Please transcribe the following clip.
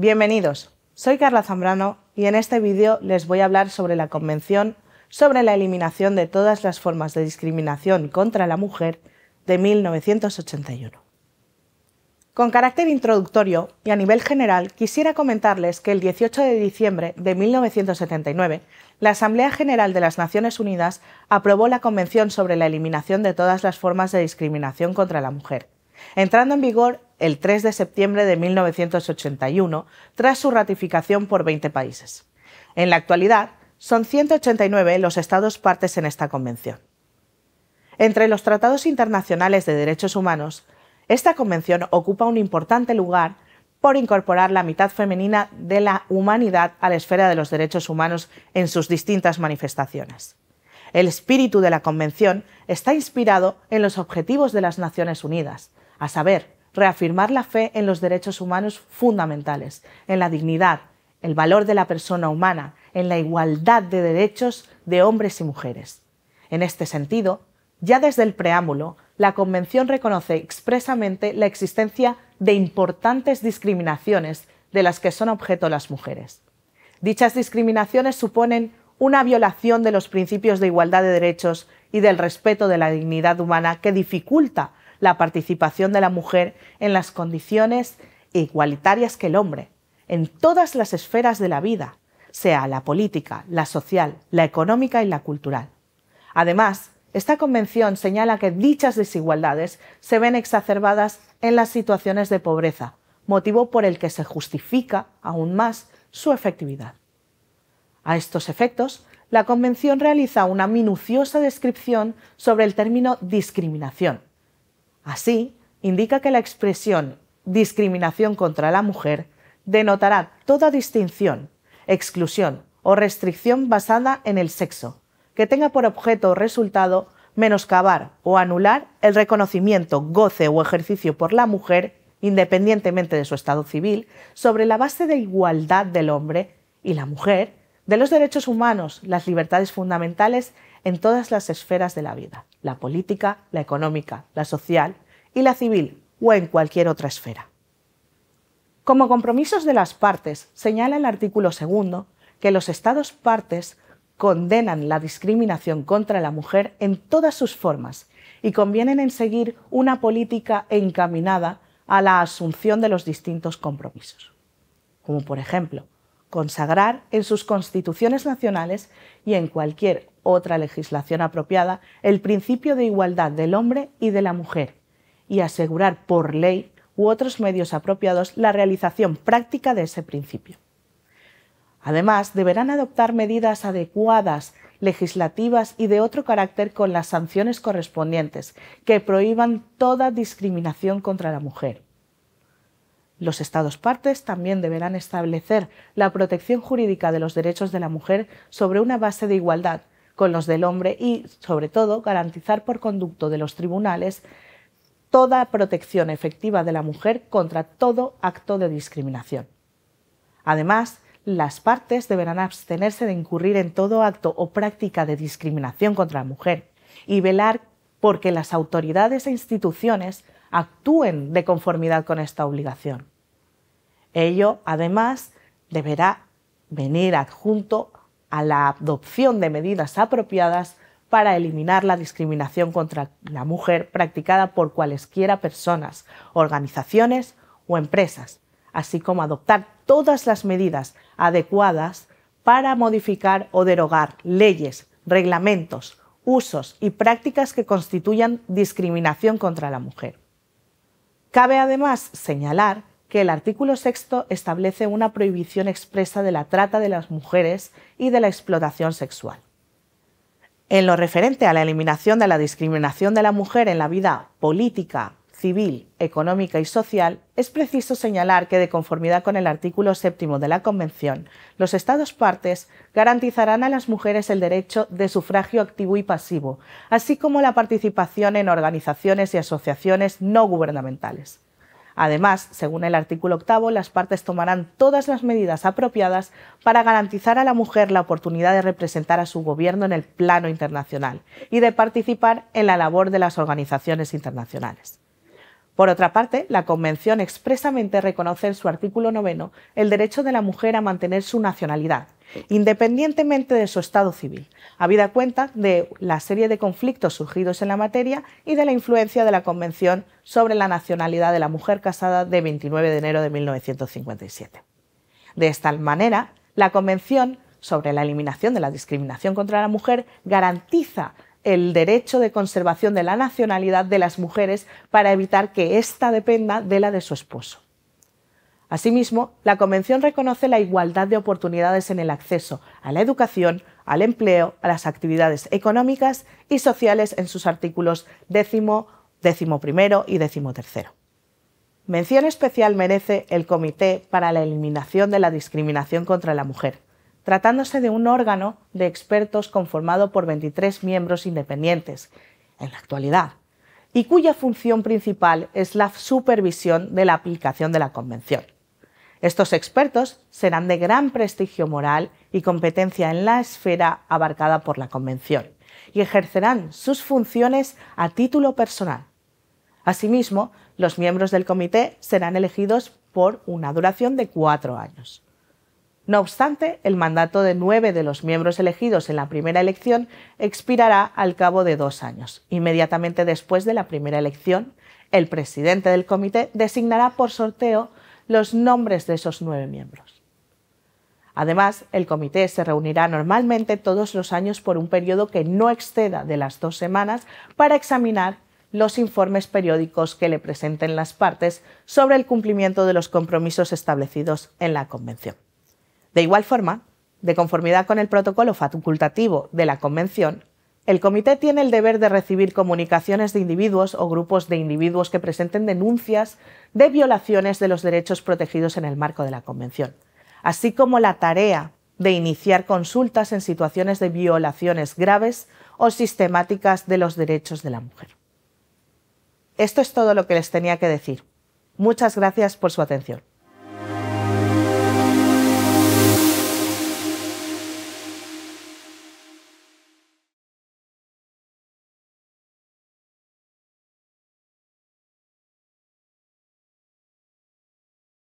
Bienvenidos, soy Carla Zambrano y en este vídeo les voy a hablar sobre la Convención sobre la eliminación de todas las formas de discriminación contra la mujer de 1981. Con carácter introductorio y a nivel general, quisiera comentarles que el 18 de diciembre de 1979, la Asamblea General de las Naciones Unidas aprobó la Convención sobre la Eliminación de todas las formas de discriminación contra la mujer, entrando en vigor el 3 de septiembre de 1981, tras su ratificación por 20 países. En la actualidad, son 189 los estados partes en esta convención. Entre los tratados internacionales de derechos humanos, esta convención ocupa un importante lugar por incorporar la mitad femenina de la humanidad a la esfera de los derechos humanos en sus distintas manifestaciones. El espíritu de la Convención está inspirado en los objetivos de las Naciones Unidas, a saber, reafirmar la fe en los derechos humanos fundamentales, en la dignidad, el valor de la persona humana, en la igualdad de derechos de hombres y mujeres. En este sentido, ya desde el preámbulo, la Convención reconoce expresamente la existencia de importantes discriminaciones de las que son objeto las mujeres. Dichas discriminaciones suponen una violación de los principios de igualdad de derechos y del respeto de la dignidad humana que dificulta la participación de la mujer en las condiciones igualitarias que el hombre, en todas las esferas de la vida, sea la política, la social, la económica y la cultural. Además, esta convención señala que dichas desigualdades se ven exacerbadas en las situaciones de pobreza, motivo por el que se justifica aún más su efectividad. A estos efectos, la Convención realiza una minuciosa descripción sobre el término discriminación, Así, indica que la expresión discriminación contra la mujer denotará toda distinción, exclusión o restricción basada en el sexo, que tenga por objeto o resultado menoscabar o anular el reconocimiento, goce o ejercicio por la mujer, independientemente de su estado civil, sobre la base de igualdad del hombre y la mujer de los derechos humanos, las libertades fundamentales en todas las esferas de la vida, la política, la económica, la social y la civil o en cualquier otra esfera. Como compromisos de las partes, señala el artículo segundo que los Estados partes condenan la discriminación contra la mujer en todas sus formas y convienen en seguir una política encaminada a la asunción de los distintos compromisos, como por ejemplo consagrar en sus constituciones nacionales y en cualquier otra legislación apropiada el principio de igualdad del hombre y de la mujer y asegurar por ley u otros medios apropiados la realización práctica de ese principio. Además, deberán adoptar medidas adecuadas, legislativas y de otro carácter con las sanciones correspondientes, que prohíban toda discriminación contra la mujer los Estados partes también deberán establecer la protección jurídica de los derechos de la mujer sobre una base de igualdad con los del hombre y, sobre todo, garantizar por conducto de los tribunales toda protección efectiva de la mujer contra todo acto de discriminación. Además, las partes deberán abstenerse de incurrir en todo acto o práctica de discriminación contra la mujer y velar porque las autoridades e instituciones actúen de conformidad con esta obligación. Ello, además, deberá venir adjunto a la adopción de medidas apropiadas para eliminar la discriminación contra la mujer practicada por cualesquiera personas, organizaciones o empresas, así como adoptar todas las medidas adecuadas para modificar o derogar leyes, reglamentos, usos y prácticas que constituyan discriminación contra la mujer. Cabe además señalar que el artículo sexto establece una prohibición expresa de la trata de las mujeres y de la explotación sexual. En lo referente a la eliminación de la discriminación de la mujer en la vida política, civil, económica y social, es preciso señalar que, de conformidad con el artículo séptimo de la Convención, los Estados partes garantizarán a las mujeres el derecho de sufragio activo y pasivo, así como la participación en organizaciones y asociaciones no gubernamentales. Además, según el artículo octavo, las partes tomarán todas las medidas apropiadas para garantizar a la mujer la oportunidad de representar a su gobierno en el plano internacional y de participar en la labor de las organizaciones internacionales. Por otra parte, la Convención expresamente reconoce en su artículo noveno el derecho de la mujer a mantener su nacionalidad, independientemente de su estado civil, habida cuenta de la serie de conflictos surgidos en la materia y de la influencia de la Convención sobre la nacionalidad de la mujer casada de 29 de enero de 1957. De esta manera, la Convención sobre la eliminación de la discriminación contra la mujer garantiza el derecho de conservación de la nacionalidad de las mujeres para evitar que ésta dependa de la de su esposo. Asimismo, la Convención reconoce la igualdad de oportunidades en el acceso a la educación, al empleo, a las actividades económicas y sociales en sus artículos décimo, décimo primero y décimo tercero. Mención especial merece el Comité para la Eliminación de la Discriminación contra la Mujer, tratándose de un órgano de expertos conformado por 23 miembros independientes, en la actualidad, y cuya función principal es la supervisión de la aplicación de la Convención. Estos expertos serán de gran prestigio moral y competencia en la esfera abarcada por la Convención y ejercerán sus funciones a título personal. Asimismo, los miembros del comité serán elegidos por una duración de cuatro años. No obstante, el mandato de nueve de los miembros elegidos en la primera elección expirará al cabo de dos años. Inmediatamente después de la primera elección, el presidente del comité designará por sorteo los nombres de esos nueve miembros. Además, el comité se reunirá normalmente todos los años por un periodo que no exceda de las dos semanas para examinar los informes periódicos que le presenten las partes sobre el cumplimiento de los compromisos establecidos en la Convención. De igual forma, de conformidad con el protocolo facultativo de la Convención, el Comité tiene el deber de recibir comunicaciones de individuos o grupos de individuos que presenten denuncias de violaciones de los derechos protegidos en el marco de la Convención, así como la tarea de iniciar consultas en situaciones de violaciones graves o sistemáticas de los derechos de la mujer. Esto es todo lo que les tenía que decir. Muchas gracias por su atención.